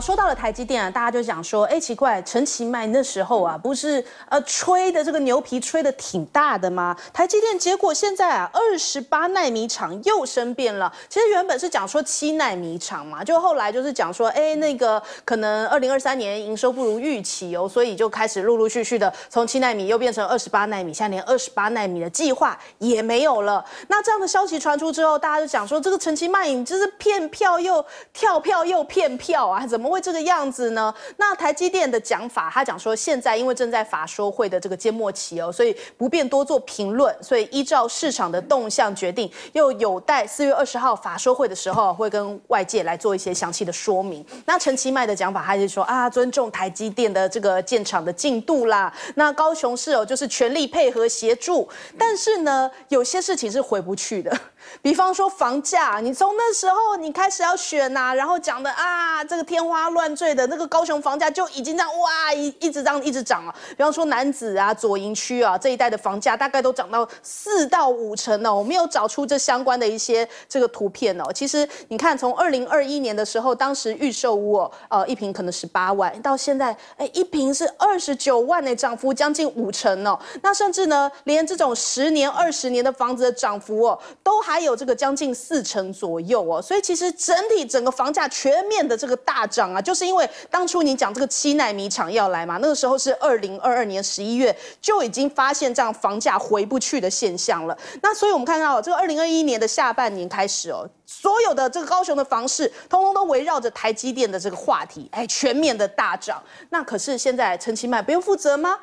说到了台积电啊，大家就讲说，哎，奇怪，陈其迈那时候啊，不是呃吹的这个牛皮吹的挺大的吗？台积电结果现在啊，二十八纳米厂又生变了。其实原本是讲说七纳米厂嘛，就后来就是讲说，哎，那个可能二零二三年营收不如预期哦，所以就开始陆陆续续的从七纳米又变成二十八纳米，现在连二十八纳米的计划也没有了。那这样的消息传出之后，大家就讲说，这个陈其迈你这是骗票又跳票又骗票啊，怎么？会这个样子呢？那台积电的讲法，他讲说现在因为正在法说会的这个缄默期哦，所以不便多做评论，所以依照市场的动向决定，又有待四月二十号法说会的时候会跟外界来做一些详细的说明。那陈其迈的讲法，他就说啊，尊重台积电的这个建厂的进度啦，那高雄市哦就是全力配合协助，但是呢，有些事情是回不去的。比方说房价，你从那时候你开始要选呐，然后讲的啊，这个天花乱坠的，那个高雄房价就已经这样哇一一直这样一直涨啊。比方说南子啊、左营区啊这一带的房价大概都涨到四到五成呢。我没有找出这相关的一些这个图片哦。其实你看，从二零二一年的时候，当时预售屋哦，呃一平可能十八万，到现在哎一平是二十九万呢，涨幅将近五成哦。那甚至呢，连这种十年、二十年的房子的涨幅哦都。还有这个将近四成左右哦，所以其实整体整个房价全面的这个大涨啊，就是因为当初你讲这个七纳米厂要来嘛，那个时候是二零二二年十一月就已经发现这样房价回不去的现象了。那所以我们看到这个二零二一年的下半年开始哦。所有的这个高雄的房市，通通都围绕着台积电的这个话题，哎，全面的大涨。那可是现在陈其迈不用负责吗？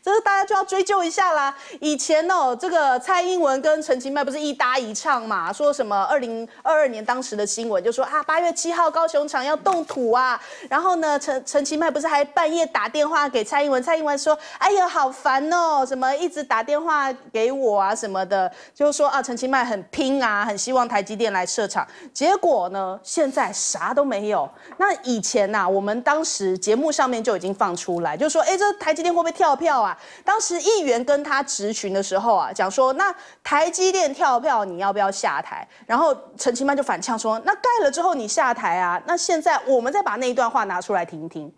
这大家就要追究一下啦。以前哦，这个蔡英文跟陈其迈不是一搭一唱嘛，说什么二零二二年当时的新闻就说啊，八月七号高雄厂要动土啊。然后呢，陈陈其迈不是还半夜打电话给蔡英文，蔡英文说，哎呀，好烦哦，什么一直打电话给我啊，什么的，就说啊，陈其迈很拼啊，很希望台积电来设。场，结果呢？现在啥都没有。那以前呢？我们当时节目上面就已经放出来，就说：“哎，这台积电会不会跳票啊？”当时议员跟他质询的时候啊，讲说：“那台积电跳票，你要不要下台？”然后陈其曼就反呛说：“那盖了之后你下台啊？”那现在我们再把那一段话拿出来听一听。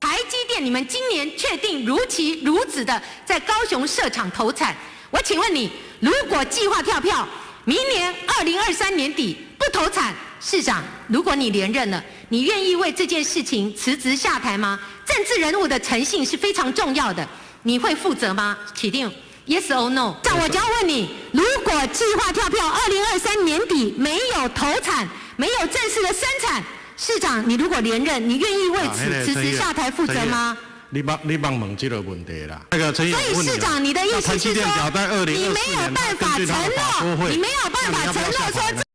台积电，你们今年确定如期如此的在高雄设厂投产？我请问你，如果计划跳票？明年二零二三年底不投产，市长，如果你连任了，你愿意为这件事情辞职下台吗？政治人物的诚信是非常重要的，你会负责吗？起定。Yes or no？那我就要问你，如果计划跳票，二零二三年底没有投产，没有正式的生产，市长，你如果连任，你愿意为此辞职下台负责吗？你帮你帮忙问这个问题啦。那个陈所以市长你的意思是说，你没有办法承诺，你没有办法承诺说。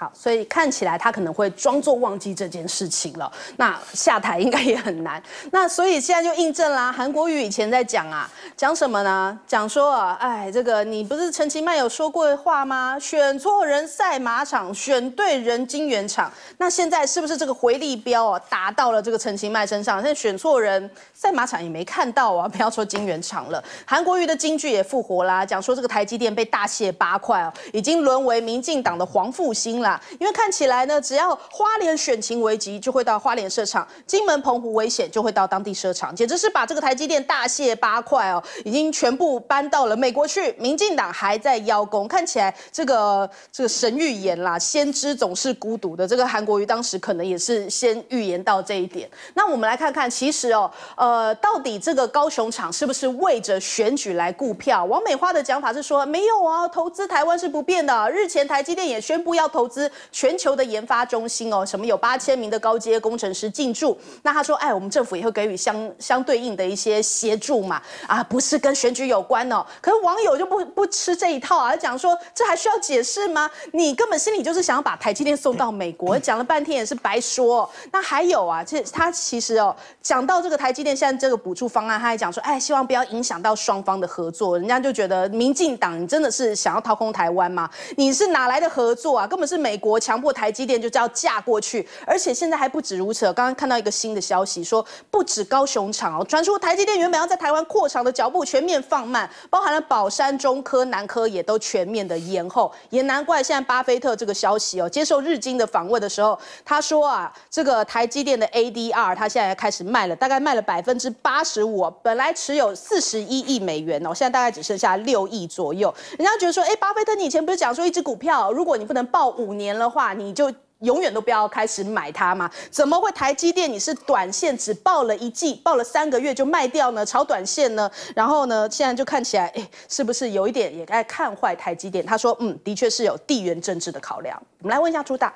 好，所以看起来他可能会装作忘记这件事情了。那下台应该也很难。那所以现在就印证啦。韩国瑜以前在讲啊，讲什么呢？讲说啊，哎，这个你不是陈其迈有说过话吗？选错人赛马场，选对人金圆场。那现在是不是这个回力标啊，打到了这个陈其迈身上？现在选错人，赛马场也没看到啊，不要说金圆场了，韩国瑜的金句也复活啦，讲说这个台积电被大卸八块哦，已经沦为民进党的黄复兴了。啊，因为看起来呢，只要花莲选情危机，就会到花莲设厂；金门、澎湖危险，就会到当地设厂。简直是把这个台积电大卸八块哦，已经全部搬到了美国去。民进党还在邀功，看起来这个这个神预言啦，先知总是孤独的。这个韩国瑜当时可能也是先预言到这一点。那我们来看看，其实哦，呃，到底这个高雄厂是不是为着选举来顾票？王美花的讲法是说没有啊，投资台湾是不变的。日前台积电也宣布要投资。全球的研发中心哦，什么有八千名的高阶工程师进驻？那他说，哎，我们政府也会给予相相对应的一些协助嘛？啊，不是跟选举有关哦。可是网友就不不吃这一套啊，讲说这还需要解释吗？你根本心里就是想要把台积电送到美国，讲了半天也是白说。那还有啊，这他其实哦，讲到这个台积电现在这个补助方案，他还讲说，哎，希望不要影响到双方的合作。人家就觉得民进党你真的是想要掏空台湾吗？你是哪来的合作啊？根本是美。美国强迫台积电就叫嫁过去，而且现在还不止如此。刚刚看到一个新的消息，说不止高雄厂哦，传出台积电原本要在台湾扩厂的脚步全面放慢，包含了宝山、中科、南科也都全面的延后。也难怪现在巴菲特这个消息哦，接受日经的访问的时候，他说啊，这个台积电的 ADR 他现在开始卖了，大概卖了百分之八十五，本来持有四十一亿美元哦，现在大概只剩下六亿左右。人家觉得说，哎，巴菲特，你以前不是讲说一只股票，如果你不能报五。年的话，你就永远都不要开始买它嘛？怎么会台积电你是短线只报了一季，报了三个月就卖掉呢？炒短线呢？然后呢，现在就看起来，哎，是不是有一点也该看坏台积电？他说，嗯，的确是有地缘政治的考量。我们来问一下朱大，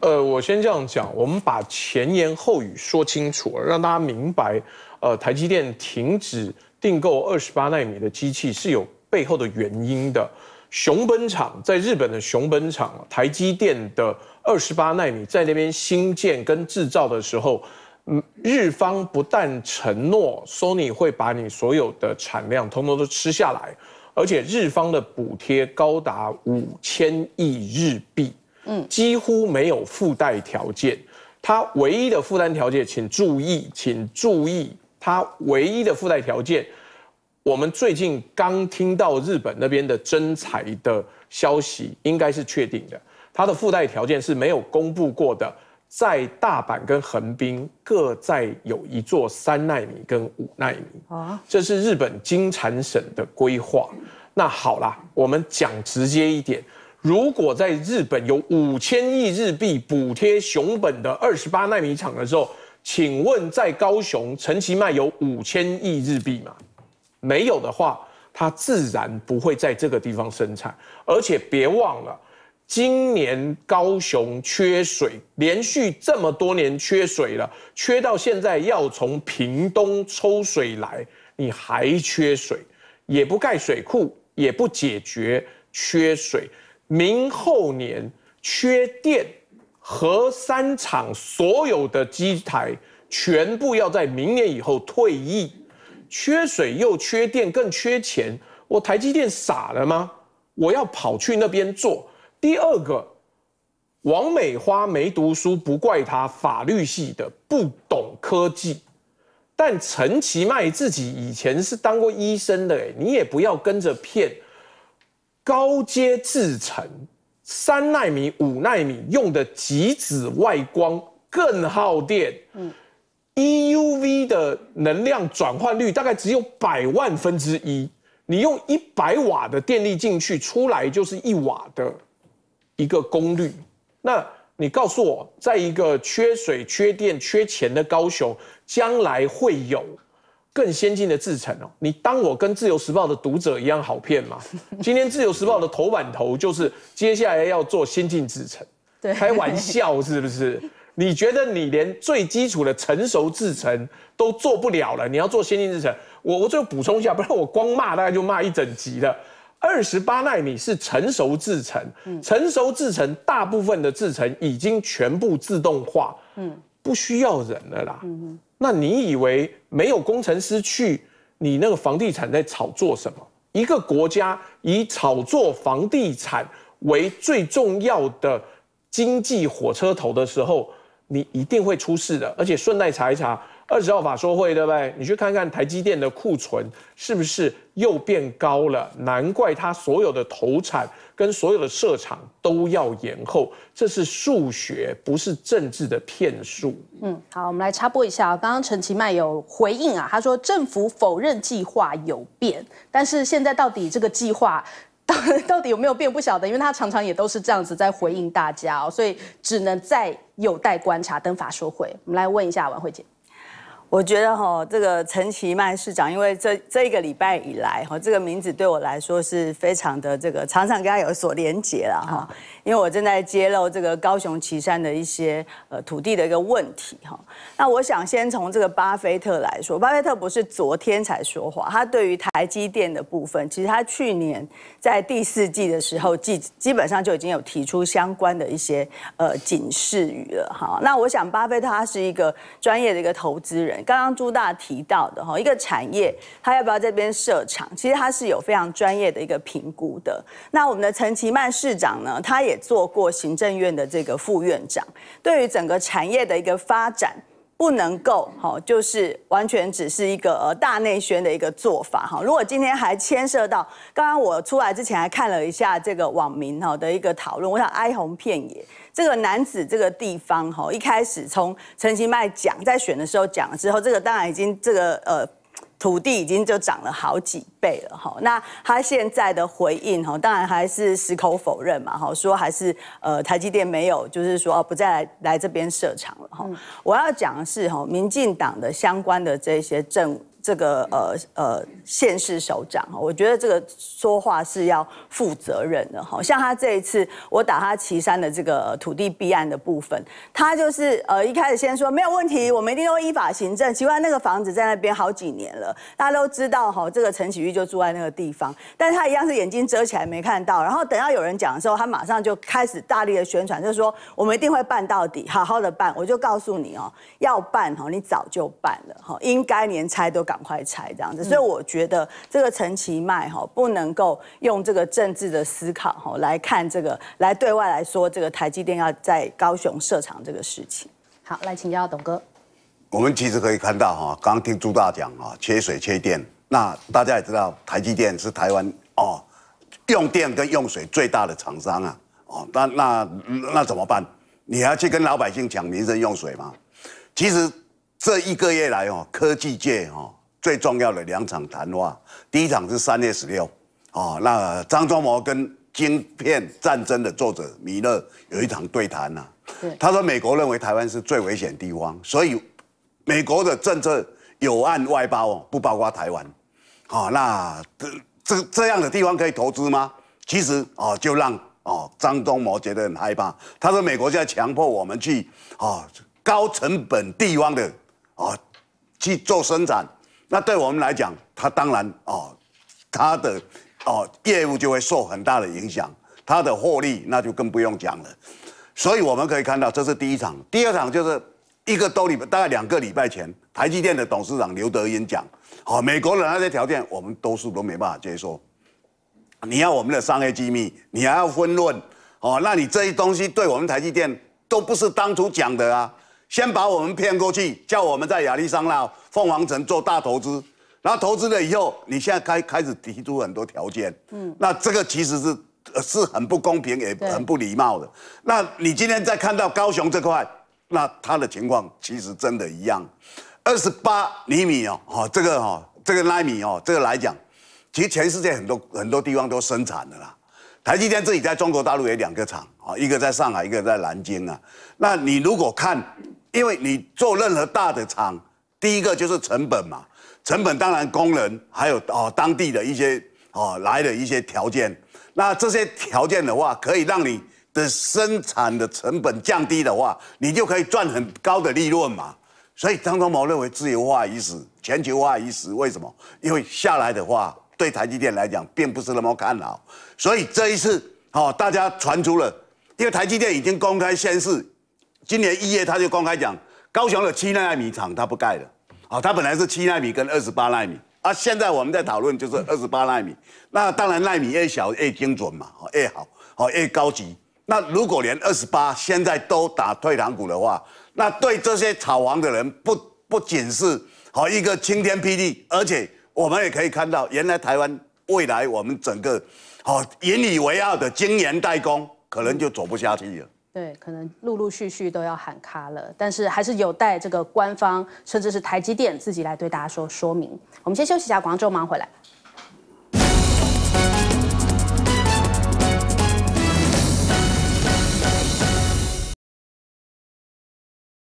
呃，我先这样讲，我们把前言后语说清楚，让大家明白，呃，台积电停止订购二十八纳米的机器是有背后的原因的。熊本厂在日本的熊本厂，台积电的二十八纳米在那边新建跟制造的时候，嗯，日方不但承诺 Sony 会把你所有的产量通通都吃下来，而且日方的补贴高达五千亿日币，嗯，几乎没有附带条件。它唯一的附带条件，请注意，请注意，它唯一的附带条件。我们最近刚听到日本那边的征才的消息，应该是确定的。它的附带条件是没有公布过的，在大阪跟横滨各再有一座三奈米跟五奈米。啊，这是日本金产省的规划。那好啦，我们讲直接一点，如果在日本有五千亿日币补贴熊本的二十八奈米厂的时候，请问在高雄陈其迈有五千亿日币吗？没有的话，它自然不会在这个地方生产。而且别忘了，今年高雄缺水，连续这么多年缺水了，缺到现在要从屏东抽水来，你还缺水，也不盖水库，也不解决缺水。明后年缺电，核三厂所有的机台全部要在明年以后退役。缺水又缺电，更缺钱。我台积电傻了吗？我要跑去那边做？第二个，王美花没读书不怪她，法律系的不懂科技。但陈其迈自己以前是当过医生的，你也不要跟着骗。高阶制程，三纳米、五纳米，用的极紫外光更耗电。嗯。EUV 的能量转换率大概只有百万分之一，你用一百瓦的电力进去，出来就是一瓦的一个功率。那你告诉我，在一个缺水、缺电、缺钱的高雄，将来会有更先进的制程哦？你当我跟自由时报的读者一样好骗吗？今天自由时报的头版头就是接下来要做先进制程，开玩笑是不是？你觉得你连最基础的成熟制程都做不了了？你要做先进制程，我我就补充一下，不然我光骂大概就骂一整集了。二十八纳米是成熟制程，成熟制程大部分的制程已经全部自动化，嗯，不需要人了啦。那你以为没有工程师去，你那个房地产在炒作什么？一个国家以炒作房地产为最重要的经济火车头的时候。你一定会出事的，而且顺带查一查二十号法说会对不对？你去看看台积电的库存是不是又变高了？难怪他所有的投产跟所有的设厂都要延后，这是数学，不是政治的骗术。嗯，好，我们来插播一下，刚刚陈其迈有回应啊，他说政府否认计划有变，但是现在到底这个计划？到 到底有没有变不晓得，因为他常常也都是这样子在回应大家哦，所以只能再有待观察，等法说会。我们来问一下晚慧姐。我觉得哈，这个陈其迈市长，因为这这一个礼拜以来哈，这个名字对我来说是非常的这个常常跟他有所连结了哈。因为我正在揭露这个高雄旗山的一些呃土地的一个问题哈。那我想先从这个巴菲特来说，巴菲特不是昨天才说话，他对于台积电的部分，其实他去年在第四季的时候基基本上就已经有提出相关的一些呃警示语了哈。那我想巴菲特他是一个专业的一个投资人。刚刚朱大提到的哈，一个产业，他要不要这边设厂？其实他是有非常专业的一个评估的。那我们的陈其曼市长呢，他也做过行政院的这个副院长，对于整个产业的一个发展。不能够哈，就是完全只是一个呃大内宣的一个做法哈。如果今天还牵涉到，刚刚我出来之前还看了一下这个网民哈的一个讨论，我想哀鸿遍野。这个男子这个地方哈，一开始从陈其迈讲在选的时候讲了之后，这个当然已经这个呃。土地已经就涨了好几倍了，哈。那他现在的回应，哈，当然还是矢口否认嘛，哈，说还是呃台积电没有，就是说不再来这边设厂了，哈。我要讲的是，哈，民进党的相关的这些政。这个呃呃县市首长，我觉得这个说话是要负责任的哈。像他这一次，我打他旗山的这个土地弊案的部分，他就是呃一开始先说没有问题，我们一定都依法行政。奇怪，那个房子在那边好几年了，大家都知道哈，这个陈启玉就住在那个地方，但他一样是眼睛遮起来没看到。然后等到有人讲的时候，他马上就开始大力的宣传，就是说我们一定会办到底，好好的办。我就告诉你哦，要办哈，你早就办了哈，应该连拆都搞。赶快拆这样子，所以我觉得这个陈其迈哈不能够用这个政治的思考哈来看这个，来对外来说这个台积电要在高雄设厂这个事情。好，来请教董哥。我们其实可以看到哈，刚刚听朱大讲啊，缺水缺电，那大家也知道台积电是台湾哦用电跟用水最大的厂商啊，哦，那那那怎么办？你要去跟老百姓抢民生用水吗？其实这一个月来哦，科技界哈。最重要的两场谈话，第一场是三月十六，哦，那张忠谋跟《晶片战争》的作者米勒有一场对谈呐。对，他说美国认为台湾是最危险地方，所以美国的政策有按外包，不包括台湾。哦，那这这这样的地方可以投资吗？其实哦，就让哦张忠谋觉得很害怕。他说美国在强迫我们去哦高成本地方的哦去做生产。那对我们来讲，他当然哦，他的哦业务就会受很大的影响，他的获利那就更不用讲了。所以我们可以看到，这是第一场。第二场就是一个多拜，大概两个礼拜前，台积电的董事长刘德音讲，哦，美国的那些条件我们多数都没办法接受。你要我们的商业机密，你还要分论，哦，那你这些东西对我们台积电都不是当初讲的啊。先把我们骗过去，叫我们在亚利桑那、凤凰城做大投资，然后投资了以后，你现在开开始提出很多条件，嗯，那这个其实是是很不公平，也很不礼貌的。那你今天再看到高雄这块，那他的情况其实真的一样，二十八厘米哦，哈，这个哈，这个纳米哦，这个来讲，其实全世界很多很多地方都生产的啦。台积电自己在中国大陆有两个厂啊，一个在上海，一个在南京啊。那你如果看。因为你做任何大的厂，第一个就是成本嘛，成本当然工人还有哦当地的一些哦来的一些条件，那这些条件的话，可以让你的生产的成本降低的话，你就可以赚很高的利润嘛。所以张忠谋认为自由化已死，全球化已死，为什么？因为下来的话，对台积电来讲并不是那么看好，所以这一次哦大家传出了，因为台积电已经公开宣示。今年一月他就公开讲，高雄的七纳米厂他不盖了，啊，他本来是七纳米跟二十八纳米，啊，现在我们在讨论就是二十八纳米，那当然纳米越小越精准嘛，越好，好越高级。那如果连二十八现在都打退堂鼓的话，那对这些炒房的人不不仅是好一个晴天霹雳，而且我们也可以看到，原来台湾未来我们整个好引以为傲的晶圆代工可能就走不下去了。对，可能陆陆续续都要喊卡了，但是还是有待这个官方，甚至是台积电自己来对大家说说明。我们先休息一下，广州忙回来。